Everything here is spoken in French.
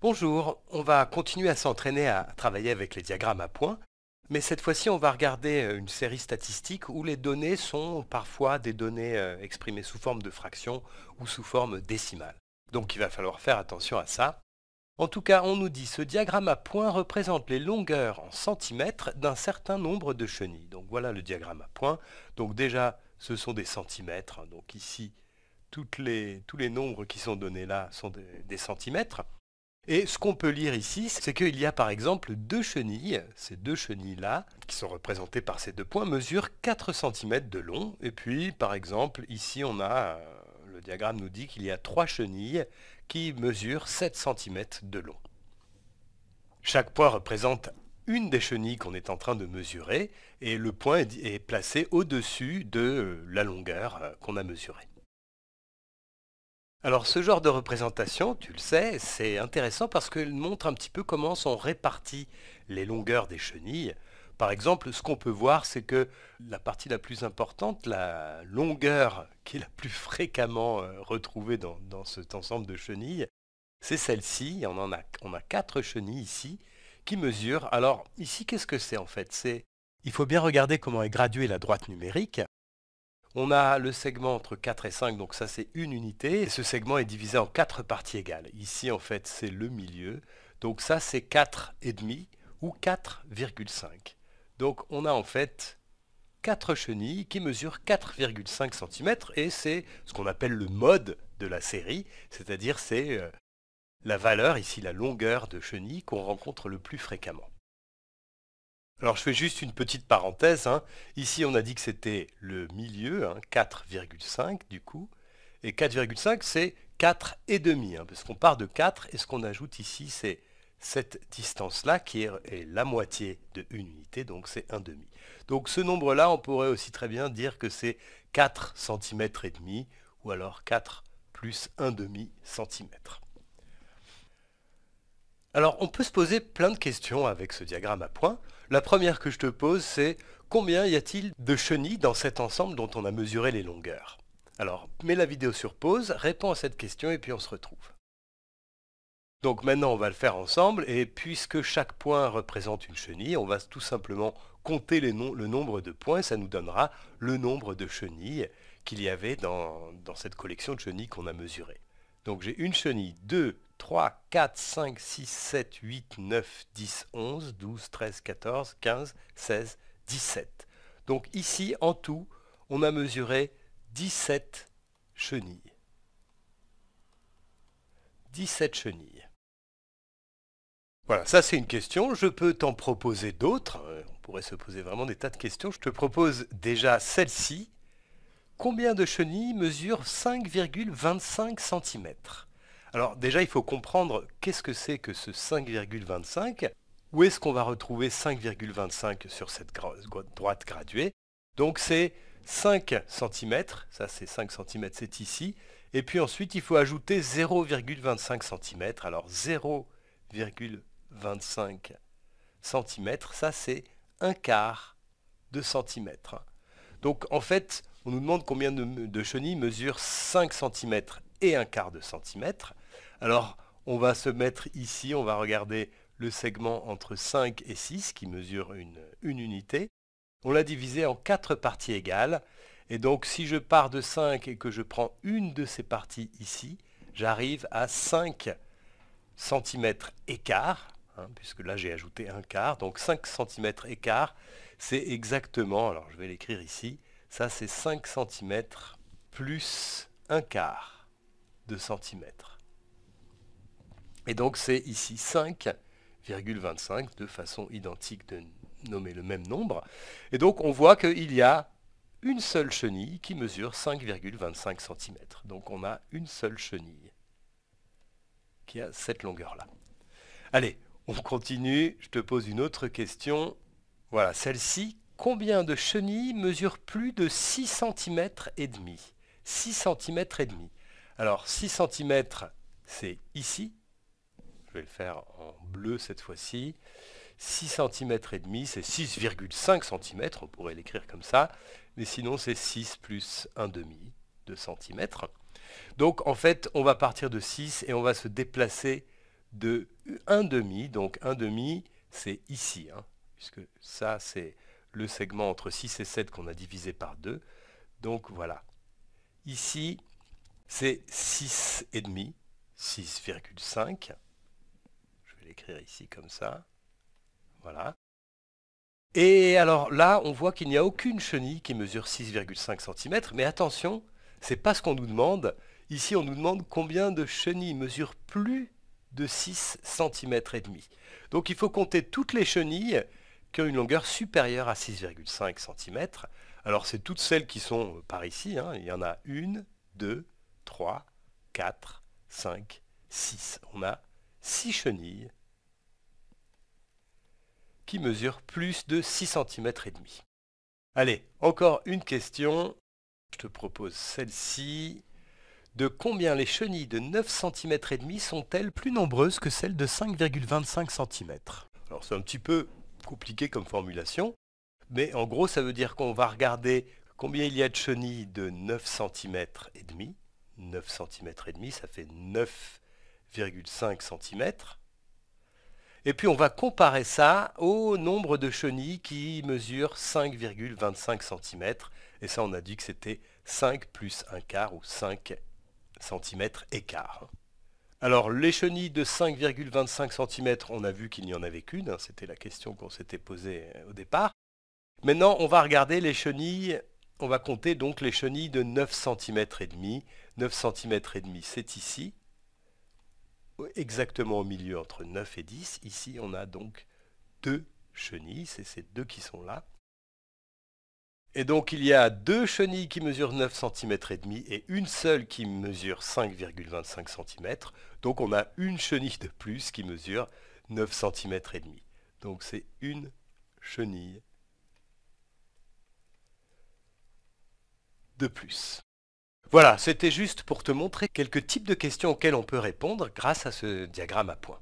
Bonjour, on va continuer à s'entraîner à travailler avec les diagrammes à points, mais cette fois-ci on va regarder euh, une série statistique où les données sont parfois des données euh, exprimées sous forme de fraction ou sous forme décimale. Donc il va falloir faire attention à ça. En tout cas, on nous dit ce diagramme à points représente les longueurs en centimètres d'un certain nombre de chenilles. Donc voilà le diagramme à points. Donc déjà, ce sont des centimètres. Hein. Donc ici, tous les nombres qui sont donnés là sont des centimètres. Et ce qu'on peut lire ici, c'est qu'il y a par exemple deux chenilles, ces deux chenilles-là, qui sont représentées par ces deux points, mesurent 4 cm de long. Et puis par exemple, ici on a, euh, le diagramme nous dit qu'il y a trois chenilles qui mesurent 7 cm de long. Chaque point représente une des chenilles qu'on est en train de mesurer et le point est placé au-dessus de euh, la longueur euh, qu'on a mesurée. Alors ce genre de représentation, tu le sais, c'est intéressant parce qu'elle montre un petit peu comment sont réparties les longueurs des chenilles. Par exemple, ce qu'on peut voir, c'est que la partie la plus importante, la longueur qui est la plus fréquemment euh, retrouvée dans, cet ensemble de chenilles, c'est celle-ci. On, en a, a quatre chenilles ici qui mesurent. Alors ici, qu'est-ce que c'est en fait C'est Il faut bien regarder comment est graduée la droite numérique. On a le segment entre 4 et 5, donc ça c'est une unité. Et ce segment est divisé en quatre parties égales. Ici en fait c'est le milieu. Donc ça c'est 4,5 ou 4,5. Donc on a en fait 4 chenilles qui mesurent 4,5 cm et c'est ce qu'on appelle le mode de la série, c'est-à-dire c'est euh, la valeur, ici la longueur de chenille qu'on rencontre le plus fréquemment. Alors je fais juste une petite parenthèse. Hein. Ici on a dit que c'était le milieu, 4,5 hein, du coup. Et 4,5 c'est 4,5, hein, parce qu'on part de 4 et ce qu'on ajoute ici c'est cette distance-là qui est, la moitié de une unité, donc c'est 1,5. Donc ce nombre-là, on pourrait aussi très bien dire que c'est 4 cm et demi ou alors 4 plus 1,5 cm. Alors on peut se poser plein de questions avec ce diagramme à points. La première que je te pose c'est combien y a-t-il de chenilles dans cet ensemble dont on a mesuré les longueurs Alors mets la vidéo sur pause, réponds à cette question et puis on se retrouve. Donc maintenant on va le faire ensemble et puisque chaque point représente une chenille, on va tout simplement compter les le nombre de points, ça nous donnera le nombre de chenilles qu'il y avait dans, dans cette collection de chenilles qu'on a mesurées. Donc j'ai une chenille, deux, 3, 4, 5, 6, 7, 8, 9, 10, 11, 12, 13, 14, 15, 16, 17. Donc ici, en tout, on a mesuré 17 chenilles. 17 chenilles. Voilà, ça c'est une question. Je peux t'en proposer d'autres. On pourrait se poser vraiment des tas de questions. Je te propose déjà celle-ci. Combien de chenilles mesurent 5,25 cm alors déjà, il faut comprendre qu'est-ce que c'est que ce 5,25. Où est-ce qu'on va retrouver 5,25 sur cette droite graduée Donc c'est 5 cm, ça c'est 5 cm, c'est ici. Et puis ensuite, il faut ajouter 0,25 cm. Alors 0,25 cm, ça c'est un quart de centimètre. Donc en fait, on nous demande combien de, chenilles mesurent 5 cm et 1 quart de centimètre. Alors, on va se mettre ici, on va regarder le segment entre 5 et 6 qui mesure une, unité. On l'a divisé en quatre parties égales. Et donc, si je pars de 5 et que je prends une de ces parties ici, j'arrive à 5 cm écart, hein, puisque là j'ai ajouté 1 quart, donc 5 cm quart, c'est exactement, alors je vais l'écrire ici, ça, c'est 5 cm plus un quart de centimètre. Et donc, c'est ici 5,25 de façon identique de nommer le même nombre. Et donc, on voit qu'il y a une seule chenille qui mesure 5,25 cm. Donc, on a une seule chenille qui a cette longueur-là. Allez, on continue. Je te pose une autre question. Voilà, celle-ci, Combien de chenilles mesurent plus de 6 cm et demi 6 cm et demi. Alors 6 cm, c'est ici. Je vais le faire en bleu cette fois-ci. 6 cm et demi, c'est 6,5 cm, on pourrait l'écrire comme ça, mais sinon c'est 6 plus 1,5 de cm. Donc en fait, on va partir de 6 et on va se déplacer de 1,5, donc 1,5 c'est ici, hein, puisque ça c'est le segment entre 6 et 7 qu'on a divisé par 2. Donc voilà. Ici, c'est 6,5, 6,5. Je vais l'écrire ici comme ça. Voilà. Et alors là, on voit qu'il n'y a aucune chenille qui mesure 6,5 cm, mais attention, c'est pas ce qu'on nous demande. Ici, on nous demande combien de chenilles mesurent plus de 6 cm et demi. Donc il faut compter toutes les chenilles qui ont une longueur supérieure à 6,5 cm. Alors c'est toutes celles qui sont euh, par ici, hein, il y en a une, deux, trois, quatre, cinq, six. On a six chenilles qui mesurent plus de 6 cm et demi. Allez, encore une question. Je te propose celle-ci. De combien les chenilles de 9 cm et demi sont-elles plus nombreuses que celles de 5,25 cm Alors c'est un petit peu compliqué comme formulation, mais en gros, ça veut dire qu'on va regarder combien il y a de chenilles de 9 cm et demi. 9 cm et demi, ça fait 9,5 cm. Et puis on va comparer ça au nombre de chenilles qui mesurent 5,25 cm. Et ça, on a dit que c'était 5 plus 1 quart ou 5 cm quart. Hein. Alors les chenilles de 5,25 cm, on a vu qu'il n'y en avait qu'une, hein, c'était la question qu'on s'était posée euh, au départ. Maintenant, on va regarder les chenilles, on va compter donc les chenilles de 9 cm et demi. 9 cm et demi, c'est ici, exactement au milieu entre 9 et 10. Ici, on a donc deux chenilles, c'est ces deux qui sont là. Et donc il y a deux chenilles qui mesurent 9 cm et demi et une seule qui mesure 5,25 cm. Donc on a une chenille de plus qui mesure 9 cm et demi. Donc c'est une chenille de plus. Voilà, c'était juste pour te montrer quelques types de questions auxquelles on peut répondre grâce à ce diagramme à points.